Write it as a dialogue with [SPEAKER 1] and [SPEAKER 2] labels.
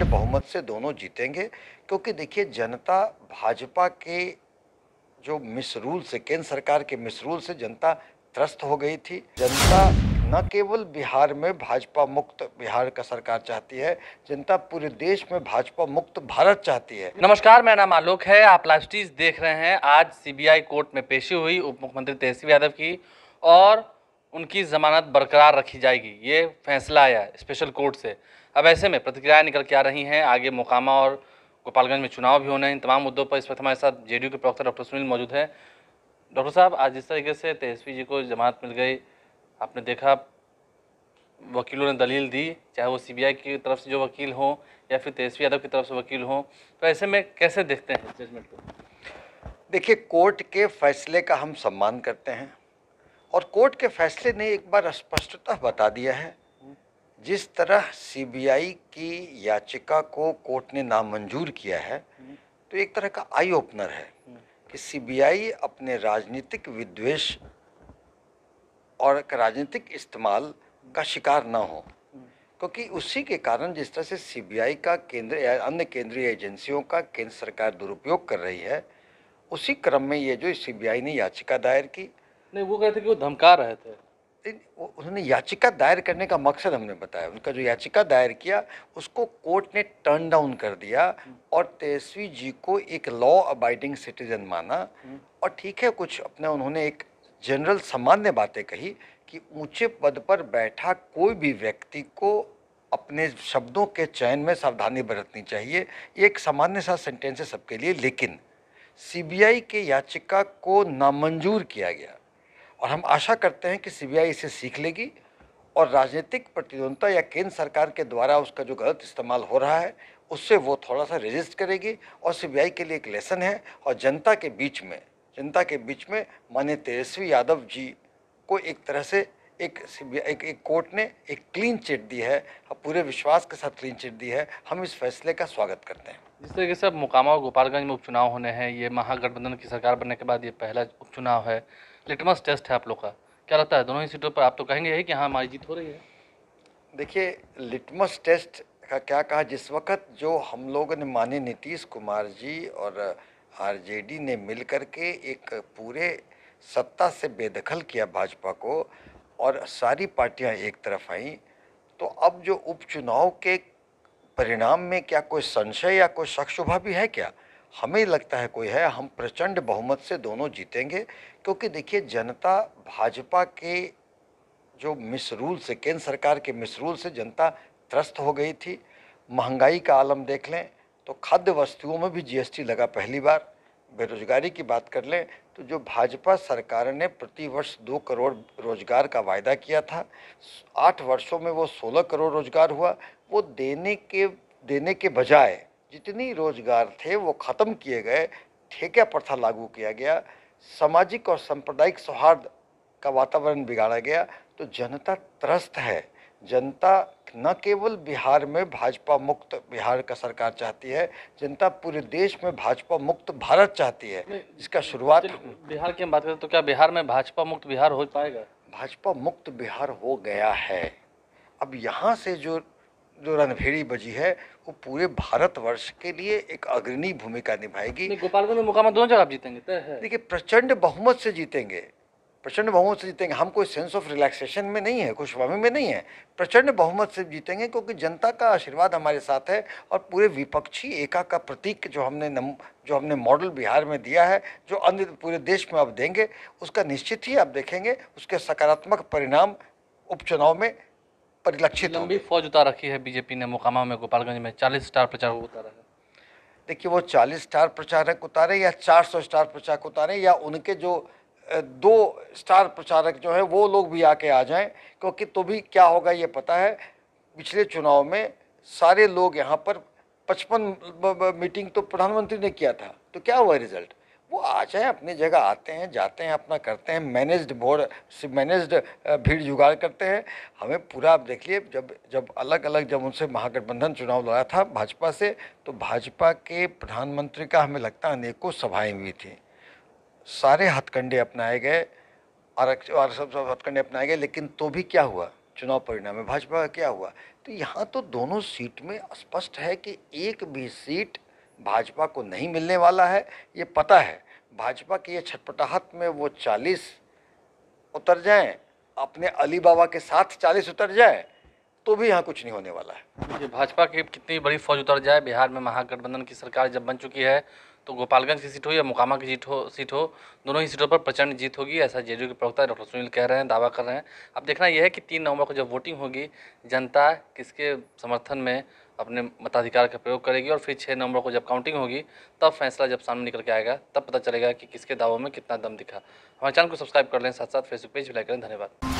[SPEAKER 1] प्रचंड बहुमत से दोनों जीतेंगे क्योंकि देखिए जनता भाजपा के जो मिसरूल से केंद्र सरकार के मिसरूल से जनता त्रस्त हो गई थी जनता न केवल बिहार में भाजपा मुक्त बिहार का सरकार चाहती है जनता पूरे देश में भाजपा मुक्त भारत चाहती है
[SPEAKER 2] नमस्कार मेरा नाम आलोक है आप लास्टीज देख रहे हैं आज सीबीआई कोर्ट में पेशी हुई उप मुख्यमंत्री तेजस्वी यादव की और उनकी ज़मानत बरकरार रखी जाएगी ये फैसला आया स्पेशल कोर्ट से अब ऐसे में प्रतिक्रियाएँ निकल के आ रही हैं आगे मोकामा और गोपालगंज में चुनाव भी होने हैं इन तमाम मुद्दों पर इस वक्त हमारे साथ जे के प्रवक्ता डॉक्टर सुनील मौजूद हैं डॉक्टर साहब आज जिस तरीके से तेजस्वी जी को जमानत मिल गई आपने देखा वकीलों ने दलील दी चाहे वो सी की तरफ से जो वकील हों या फिर तेजस्वी यादव की तरफ से वकील हों तो ऐसे में कैसे देखते हैं जजमेंट को
[SPEAKER 1] देखिए कोर्ट के फैसले का हम सम्मान करते हैं और कोर्ट के फैसले ने एक बार स्पष्टतः बता दिया है जिस तरह सीबीआई की याचिका को कोर्ट ने नामंजूर किया है तो एक तरह का आई ओपनर है कि सीबीआई अपने राजनीतिक विद्वेष और राजनीतिक इस्तेमाल का शिकार ना हो क्योंकि उसी के कारण जिस तरह से सीबीआई का केंद्र या अन्य केंद्रीय एजेंसियों का केंद्र सरकार दुरुपयोग कर रही है उसी क्रम में ये जो सीबीआई ने याचिका दायर की नहीं वो कहते थे कि वो धमका रहे थे उन्होंने याचिका दायर करने का मकसद हमने बताया उनका जो याचिका दायर किया उसको कोर्ट ने टर्न डाउन कर दिया और तेजस्वी जी को एक लॉ अबाइडिंग सिटीजन माना और ठीक है कुछ अपने उन्होंने एक जनरल सामान्य बातें कही कि ऊंचे पद पर बैठा कोई भी व्यक्ति को अपने शब्दों के चयन में सावधानी बरतनी चाहिए ये एक सामान्य सा सेंटेंस है सबके लिए लेकिन सीबीआई के याचिका को नामंजूर किया गया और हम आशा करते हैं कि सीबीआई इसे सीख लेगी और राजनीतिक प्रतिद्वंदता या केंद्र सरकार के द्वारा उसका जो गलत इस्तेमाल हो रहा है उससे वो थोड़ा सा रजिस्ट करेगी और सीबीआई के लिए एक लेसन है और जनता के बीच में जनता के बीच में माननीय तेजस्वी यादव जी को एक तरह से एक एक एक कोर्ट ने एक क्लीन चिट दी है पूरे विश्वास के साथ क्लीन
[SPEAKER 2] चिट दी है हम इस फैसले का स्वागत करते हैं जिस तरीके से अब मोकामा और गोपालगंज में उपचुनाव होने हैं ये महागठबंधन की सरकार बनने के बाद ये पहला उपचुनाव है लिटमस टेस्ट है आप लोग का क्या रहता है दोनों ही सीटों पर आप तो कहेंगे कि हाँ हमारी जीत हो रही है देखिए लिटमस टेस्ट
[SPEAKER 1] का क्या कहा जिस वक्त जो हम लोगों ने माने नीतीश कुमार जी और आरजेडी ने मिल के एक पूरे सत्ता से बेदखल किया भाजपा को और सारी पार्टियां एक तरफ आईं तो अब जो उपचुनाव के परिणाम में क्या कोई संशय या कोई शक भी है क्या हमें लगता है कोई है हम प्रचंड बहुमत से दोनों जीतेंगे क्योंकि देखिए जनता भाजपा के जो मिसरूल से केंद्र सरकार के मिसरूल से जनता त्रस्त हो गई थी महंगाई का आलम देख लें तो खाद्य वस्तुओं में भी जीएसटी लगा पहली बार बेरोजगारी की बात कर लें तो जो भाजपा सरकार ने प्रतिवर्ष दो करोड़ रोजगार का वायदा किया था आठ वर्षों में वो सोलह करोड़ रोजगार हुआ वो देने के देने के बजाय जितनी रोजगार थे वो ख़त्म किए गए ठेका प्रथा लागू किया गया सामाजिक और सांप्रदायिक सौहार्द का वातावरण बिगाड़ा गया तो जनता त्रस्त है जनता न केवल बिहार में भाजपा मुक्त बिहार का सरकार चाहती है जनता पूरे देश में भाजपा मुक्त भारत
[SPEAKER 2] चाहती है इसका शुरुआत बिहार की हम बात करें तो क्या बिहार में भाजपा मुक्त बिहार हो पाएगा भाजपा मुक्त बिहार हो गया है अब यहाँ से जो जो रणभेड़ी
[SPEAKER 1] बजी है वो पूरे भारतवर्ष के लिए एक अग्रणी भूमिका निभाएगी गोपालगंज में मुकामा दोनों जगह आप जीतेंगे देखिए प्रचंड बहुमत से जीतेंगे प्रचंड बहुमत से जीतेंगे हम कोई सेंस ऑफ रिलैक्सेशन में नहीं है खुशवामी में नहीं है प्रचंड बहुमत से जीतेंगे क्योंकि जनता का आशीर्वाद हमारे साथ है और पूरे विपक्षी एका का प्रतीक जो हमने नम, जो हमने मॉडल बिहार में दिया है जो अन्य पूरे देश में आप देंगे उसका निश्चित ही आप देखेंगे उसके सकारात्मक
[SPEAKER 2] परिणाम उपचुनाव में परिलक्षित लंबी फौज उतार रखी है बीजेपी ने मोकामा में गोपालगंज में चालीस स्टार प्रचारक उतारा है देखिए वो चालीस स्टार प्रचारक उतारे या
[SPEAKER 1] चार सौ स्टार प्रचारक उतारे या उनके जो दो स्टार प्रचारक जो है वो लोग भी आके आ जाएं क्योंकि तो भी क्या होगा ये पता है पिछले चुनाव में सारे लोग यहाँ पर पचपन मीटिंग तो प्रधानमंत्री ने किया था तो क्या हुआ रिजल्ट वो आ जाए अपनी जगह आते हैं जाते हैं अपना करते हैं मैनेज्ड बोर्ड मैनेज्ड भीड़ जुगाड़ करते हैं हमें पूरा आप देखिए जब जब अलग अलग जब उनसे महागठबंधन चुनाव लड़ा था भाजपा से तो भाजपा के प्रधानमंत्री का हमें लगता अनेकों सभाएँ हुई थी सारे हथकंडे अपनाए गए आरक्षण और सब सब हथकंडे अपनाए गए लेकिन तो भी क्या हुआ चुनाव परिणाम में भाजपा का क्या हुआ तो यहाँ तो दोनों सीट में स्पष्ट है कि एक भी सीट भाजपा को नहीं मिलने वाला है ये पता है भाजपा की ये छटपटाहट में वो चालीस उतर जाएं अपने अली बाबा के साथ चालीस उतर जाएं तो भी यहाँ कुछ नहीं होने वाला
[SPEAKER 2] है भाजपा की कितनी बड़ी फौज उतर जाए बिहार में महागठबंधन की सरकार जब बन चुकी है तो गोपालगंज की सीट हो या मोकामा की सीट हो सीट हो दोनों ही सीटों पर प्रचंड जीत होगी ऐसा जेडीयू के प्रवक्ता डॉक्टर सुनील कह रहे हैं दावा कर रहे हैं अब देखना यह है कि तीन नवंबर को जब वोटिंग होगी जनता किसके समर्थन में अपने मताधिकार का प्रयोग करेगी और फिर छः नवंबर को जब काउंटिंग होगी तब फैसला जब सामने निकल के आएगा तब पता चलेगा कि किसके दावों में कितना दम दिखा हमारे चैनल को सब्सक्राइब कर लें साथ साथ फेसबुक पेज भी लाइक करें धन्यवाद